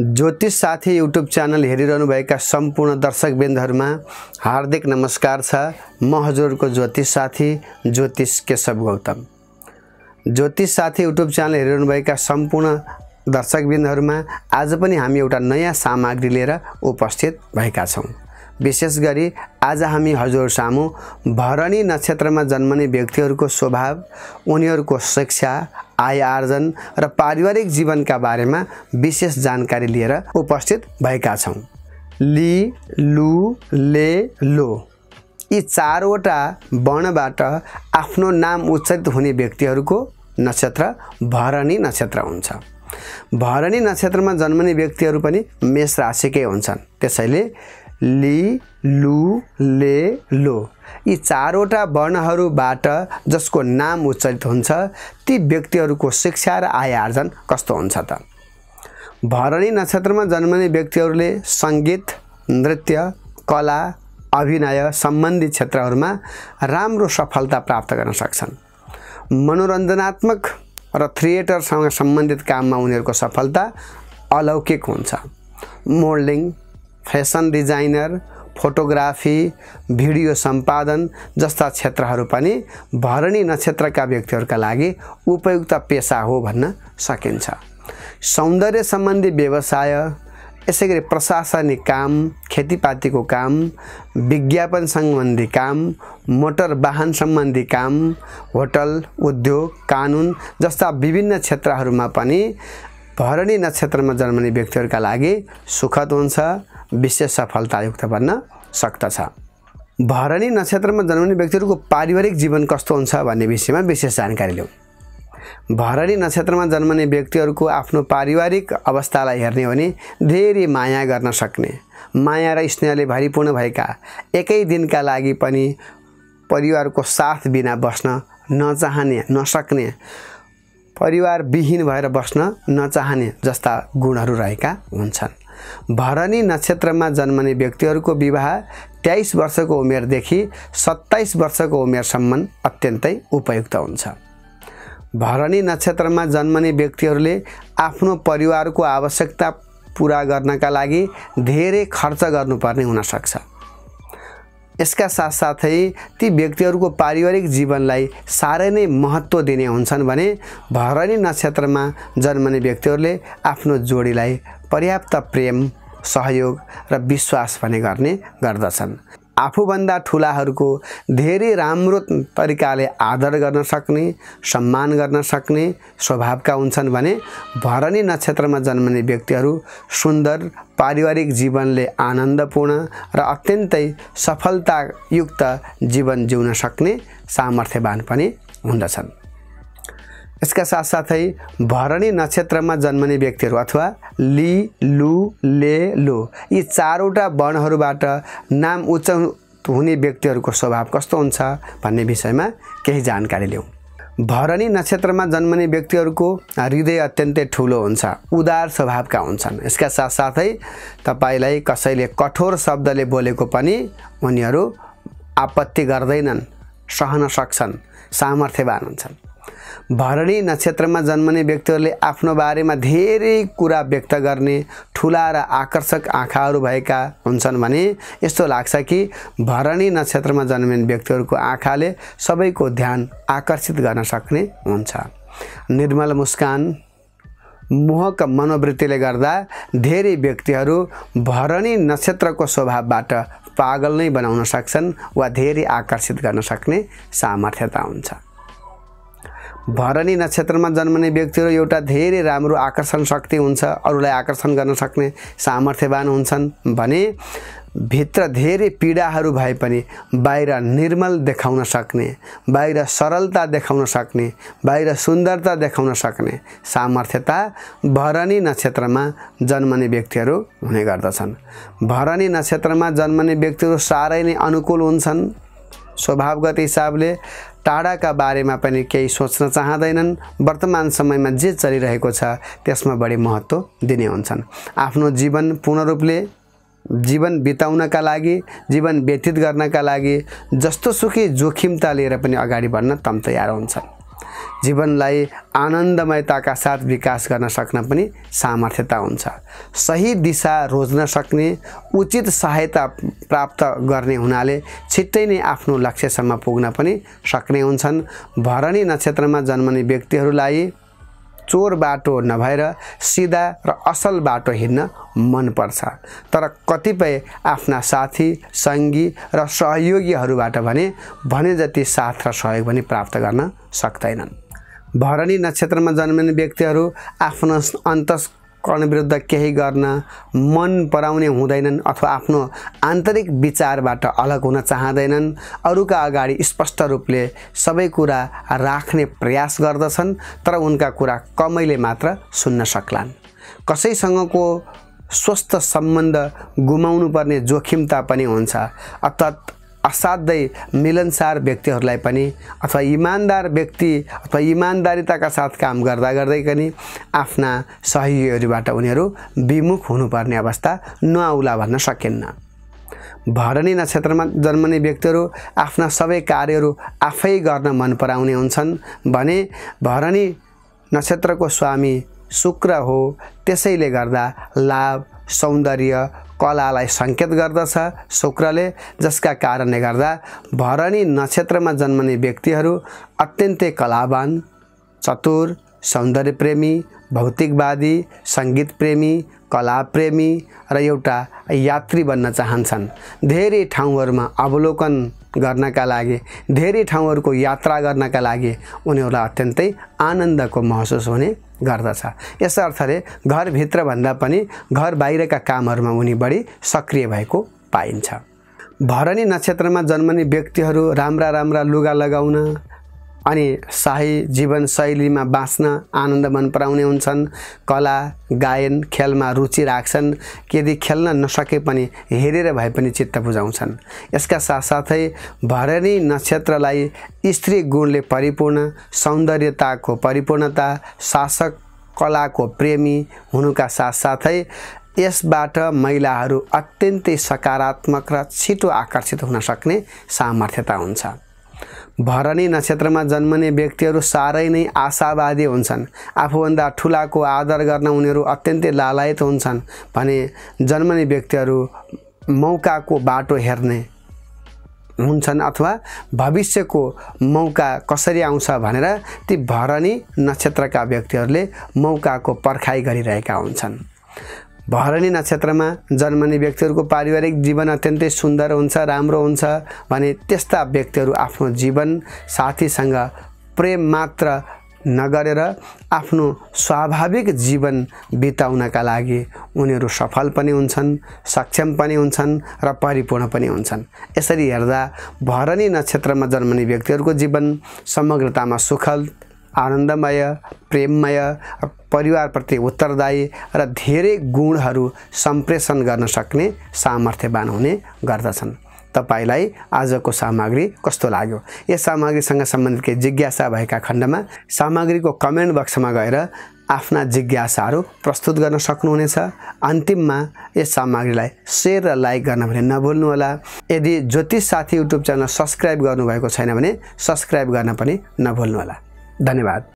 ज्योतिष साथी YouTube channel हेरिरहनुभएका सम्पूर्ण दर्शकवृन्दहरूमा हार्दिक नमस्कार छ म हजुरको ज्योतिष साथी ज्योतिष केशव गौतम ज्योतिष साथी युट्युब च्यानल हेरिरहनुभएका सम्पूर्ण दर्शकवृन्दहरूमा आज पनि हामी एउटा नयाँ सामग्री लिएर उपस्थित भएका छौँ विशेष गरी आज हामी हजुर सामु भरणी नक्षत्रमा जन्मने व्यक्तिहरूको स्वभाव उनीहरूको शिक्षा आय आर्जन र पारिवारिक जीवनका बारेमा विशेष जानकारी लिएर उपस्थित भएका छौँ लि लु ले लो यी चारवटा वर्णबाट आफ्नो नाम उच्चारित हुने व्यक्तिहरूको नक्षत्र भरणी नक्षत्र हुन्छ भरणी नक्षत्रमा जन्मने व्यक्तिहरू पनि मेष राशिकै हुन्छन् त्यसैले लि लु ले लो यी चारवटा वर्णहरूबाट जसको नाम उच्चरित हुन्छ ती व्यक्तिहरूको शिक्षा र आय आर्जन कस्तो हुन्छ त भरणी नक्षत्रमा जन्मने व्यक्तिहरूले सङ्गीत नृत्य कला अभिनय सम्बन्धी क्षेत्रहरूमा राम्रो सफलता प्राप्त गर्न सक्छन् मनोरञ्जनात्मक र थिएटरसँग सम्बन्धित काममा उनीहरूको सफलता अलौकिक हुन्छ modelling fashion designer photography video सम्पादन जस्ता क्षेत्रहरू पनि भरणी नक्षत्रका व्यक्तिहरूका लागि उपयुक्त पेसा हो भन्न सकिन्छ सौन्दर्य सम्बन्धी व्यवसाय यसै गरी प्रशासनिक काम खेतीपातीको काम विज्ञापन सम्बन्धी काम मोटर वाहन सम्बन्धी काम होटल उद्योग कानुन जस्ता विभिन्न क्षेत्रहरूमा पनि भरणी नक्षत्रमा जन्मने व्यक्तिहरूका लागि सुखद हुन्छ विशेष सफलतायुक्त बन्न सक्दछ भरणी नक्षत्रमा जन्मने व्यक्तिहरूको पारिवारिक जीवन कस्तो हुन्छ भन्ने विषयमा विशेष जानकारी लिउँ भरणी नक्षत्रमा जन्मने व्यक्तिहरूको आफ्नो पारिवारिक अवस्थालाई हेर्ने हो भने धेरै माया गर्न सक्ने माया र स्नेहले भरिपूर्ण भएका एकै दिनका लागि पनि परिवारको साथ बिना बस्न नचाहने नसक्ने परिवार विहीन भएर बस्न नचाहने जस्ता गुणहरू रहेका हुन्छन् भरणी नक्षत्रमा जन्मने व्यक्तिहरूको विवाह तेइस वर्षको उमेरदेखि सत्ताइस वर्षको उमेरसम्म अत्यन्तै उपयुक्त हुन्छ भरणी नक्षत्रमा जन्मने व्यक्तिहरूले आफ्नो परिवारको आवश्यकता पुरा गर्नका लागि धेरै खर्च गर्नुपर्ने हुनसक्छ यसका साथसाथै ती व्यक्तिहरूको पारिवारिक जीवनलाई साह्रै नै महत्त्व दिने हुन्छन् भने भरणी नक्षत्रमा जन्मने व्यक्तिहरूले आफ्नो जोडीलाई पर्याप्त प्रेम सहयोग र विश्वास भने गर्ने गर्दछन् आफूभन्दा ठुलाहरूको धेरै राम्रो तरिकाले आदर गर्न सक्ने सम्मान गर्न सक्ने स्वभावका हुन्छन् भने भरणी नक्षत्रमा जन्मने व्यक्तिहरू सुन्दर पारिवारिक जीवनले आनन्दपूर्ण र अत्यन्तै सफलतायुक्त जीवन जिउन सक्ने सामर्थ्यवान पनि हुँदछन् यसका साथसाथै भरणी नक्षत्रमा जन्मने व्यक्तिहरू अथवा लि लु ले लो यी चारवटा वर्णहरूबाट नाम उच्च हुने व्यक्तिहरूको स्वभाव कस्तो हुन्छ भन्ने विषयमा केही जानकारी लिउँ भरणी नक्षत्रमा जन्मने व्यक्तिहरूको हृदय अत्यन्तै ठुलो हुन्छ उदार स्वभावका हुन्छन् यसका साथसाथै तपाईँलाई कसैले कठोर शब्दले बोलेको पनि उनीहरू आपत्ति गर्दैनन् सहन सक्छन् सामर्थ्यवान हुन्छन् भरणी नक्षत्रमा जन्मने व्यक्तिहरूले आफ्नो बारेमा धेरै कुरा व्यक्त गर्ने ठुला र आकर्षक आँखाहरू भएका हुन्छन् भने यस्तो लाग्छ कि भरणी नक्षत्रमा जन्मिने व्यक्तिहरूको आँखाले सबैको ध्यान आकर्षित गर्न सक्ने हुन्छ निर्मल मुस्कान मोहक मनोवृत्तिले गर्दा धेरै व्यक्तिहरू भरणी नक्षत्रको स्वभावबाट पागल नै बनाउन सक्छन् वा धेरै आकर्षित गर्न सक्ने सामर्थ्यता हुन्छ भरणी नक्षत्रमा जन्मने व्यक्तिहरू एउटा धेरै राम्रो आकर्षण शक्ति हुन्छ अरूलाई आकर्षण गर्न सक्ने सामर्थ्यवान हुन्छन् भने भित्र धेरै पीडाहरू भए पनि बाहिर निर्मल देखाउन सक्ने बाहिर सरलता देखाउन सक्ने बाहिर सुन्दरता देखाउन सक्ने सामर्थ्यता भरणी नक्षत्रमा जन्मने व्यक्तिहरू हुने गर्दछन् भरणी नक्षत्रमा जन्मने व्यक्तिहरू साह्रै नै अनुकूल हुन्छन् स्वभावगत हिसाबले टाढाका बारेमा पनि केही सोच्न चाहँदैनन् वर्तमान समयमा जे चलिरहेको छ त्यसमा बढी महत्त्व दिने हुन्छन् आफ्नो जीवन पूर्ण रूपले जीवन बिताउनका लागि जीवन व्यतीत गर्नका लागि जस्तो सुकै जोखिमता लिएर पनि अगाडि बढ्न तम तयार हुन्छन् जीवनलाई आनन्दमयताका साथ विकास गर्न सक्न पनि सामर्थ्यता हुन्छ सही दिशा रोज्न सक्ने उचित सहायता प्राप्त गर्ने हुनाले छिट्टै नै आफ्नो लक्ष्यसम्म पुग्न पनि सक्ने हुन्छन् भरणी नक्षत्रमा जन्मने व्यक्तिहरूलाई चोर बाटो नभएर सिधा र असल बाटो हिँड्न मनपर्छ तर कतिपय आफ्ना साथी सङ्गी र सहयोगीहरूबाट भने भने जति साथ र सहयोग पनि प्राप्त गर्न सक्दैनन् भरणी नक्षत्रमा जन्मिने व्यक्तिहरू आफ्नो कर्ण विरुद्ध केही गर्न मन पराउने हुँदैनन् अथवा आफ्नो आन्तरिक विचारबाट अलग हुन चाहँदैनन् अरूका अगाडि स्पष्ट रूपले सबै कुरा राख्ने प्रयास गर्दछन् तर उनका कुरा कमैले मात्र सुन्न सक्लान् कसैसँगको स्वस्थ सम्बन्ध गुमाउनु पर्ने जोखिमता पनि हुन्छ अर्थात् असाध्यै मिलनसार व्यक्तिहरूलाई पनि अथवा इमान्दार व्यक्ति अथवा इमान्दारिताका साथ काम गर्दा गर्दै पनि आफ्ना सहयोगीहरूबाट उनीहरू विमुख हुनुपर्ने अवस्था नआउला भन्न सकिन्न भरणी नक्षत्रमा जन्मने व्यक्तिहरू आफ्ना सबै कार्यहरू आफै गर्न मन पराउने हुन्छन् भने भरणी नक्षत्रको स्वामी शुक्र हो त्यसैले गर्दा लाभ सौन्दर्य कलालाई सङ्केत गर्दछ शुक्रले जसका कारणले गर्दा भरणी नक्षत्रमा जन्मने व्यक्तिहरू अत्यन्तै कलावान चतुर सौन्दर्यप्रेमी भौतिकवादी सङ्गीत कला कलाप्रेमी र एउटा यात्री बन्न चाहन्छन् धेरै ठाउँहरूमा अवलोकन गर्नका लागि धेरै ठाउँहरूको यात्रा गर्नका लागि उनीहरूलाई अत्यन्तै आनन्दको महसुस हुने गर्दछ अर्थले घरभित्रभन्दा पनि घर बाहिरका कामहरूमा उनी बढी सक्रिय भएको पाइन्छ भरणी नक्षत्रमा जन्मने व्यक्तिहरू राम्रा राम्रा लुगा लगाउन अनि शाही जीवनशैलीमा बाँच्न आनन्द मन पराउने हुन्छन् कला गायन खेलमा रुचि राख्छन् यदि खेल्न नसके पनि हेरेर भए पनि चित्त बुझाउँछन् यसका साथसाथै भरणी नक्षत्रलाई स्त्री गुणले परिपूर्ण सौन्दर्यताको परिपूर्णता शासक कलाको प्रेमी हुनुका साथसाथै यसबाट महिलाहरू अत्यन्तै सकारात्मक र छिटो आकर्षित हुन सक्ने सामर्थ्यता हुन्छ भरणी नक्षत्रमा जन्मने व्यक्तिहरू साह्रै नै आशावादी हुन्छन् आफूभन्दा ठुलाको आदर गर्न उनीहरू अत्यन्तै लालायत हुन्छन् भने जन्मने व्यक्तिहरू मौकाको बाटो हेर्ने हुन्छन् अथवा भविष्यको मौका कसरी आउँछ भनेर ती भरणी नक्षत्रका व्यक्तिहरूले मौकाको पर्खाइ गरिरहेका हुन्छन् भरणी नक्षत्रमा जन्मने व्यक्तिहरूको पारिवारिक जीवन अत्यन्तै सुन्दर हुन्छ राम्रो हुन्छ भने त्यस्ता व्यक्तिहरू आफ्नो जीवन साथीसँग प्रेम मात्र नगरेर आफ्नो स्वाभाविक जीवन बिताउनका लागि उनीहरू सफल पनि हुन्छन् सक्षम पनि हुन्छन् र परिपूर्ण पनि हुन्छन् यसरी हेर्दा भरणी नक्षत्रमा जन्मने व्यक्तिहरूको जीवन समग्रतामा सुखद आनन्दमय प्रेममय परिवारप्रति उत्तरदायी र धेरै गुणहरू सम्प्रेषण गर्न सक्ने सामर्थ्यवान हुने गर्दछन् तपाईँलाई आजको सामग्री कस्तो लाग्यो यस सामग्रीसँग सम्बन्धित केही जिज्ञासा भएका खण्डमा सामग्रीको कमेन्ट बक्समा गएर आफ्ना जिज्ञासाहरू प्रस्तुत गर्न सक्नुहुनेछ अन्तिममा यस सामग्रीलाई सेयर र लाइक गर्न भने नभुल्नुहोला यदि ज्योतिष साथी युट्युब च्यानल सब्सक्राइब गर्नुभएको छैन भने सब्सक्राइब गर्न पनि नभुल्नुहोला धन्यवाद